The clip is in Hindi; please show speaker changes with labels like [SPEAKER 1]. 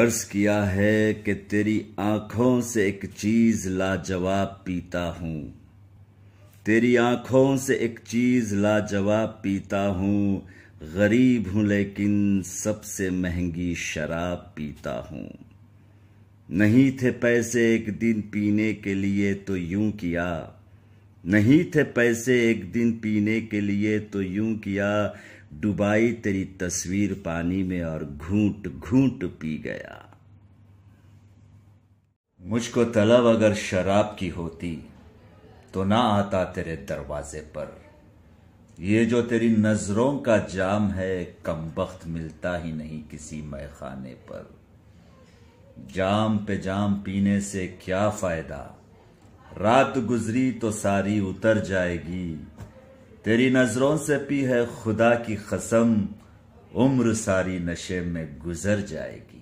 [SPEAKER 1] अर्ज किया है कि तेरी आंखों से एक चीज़ लाजवाब पीता हूं तेरी आंखों से एक चीज़ लाजवाब पीता हूं गरीब हूं लेकिन सबसे महंगी शराब पीता हूं नहीं थे पैसे एक दिन पीने के लिए तो यूं किया नहीं थे पैसे एक दिन पीने के लिए तो यूं किया डुबाई तेरी तस्वीर पानी में और घूंट घूंट पी गया मुझको तलब अगर शराब की होती तो ना आता तेरे दरवाजे पर ये जो तेरी नज़रों का जाम है कम वक्त मिलता ही नहीं किसी मैखाने पर जाम पे जाम पीने से क्या फ़ायदा रात गुजरी तो सारी उतर जाएगी तेरी नजरों से पी है खुदा की कसम उम्र सारी नशे में गुजर जाएगी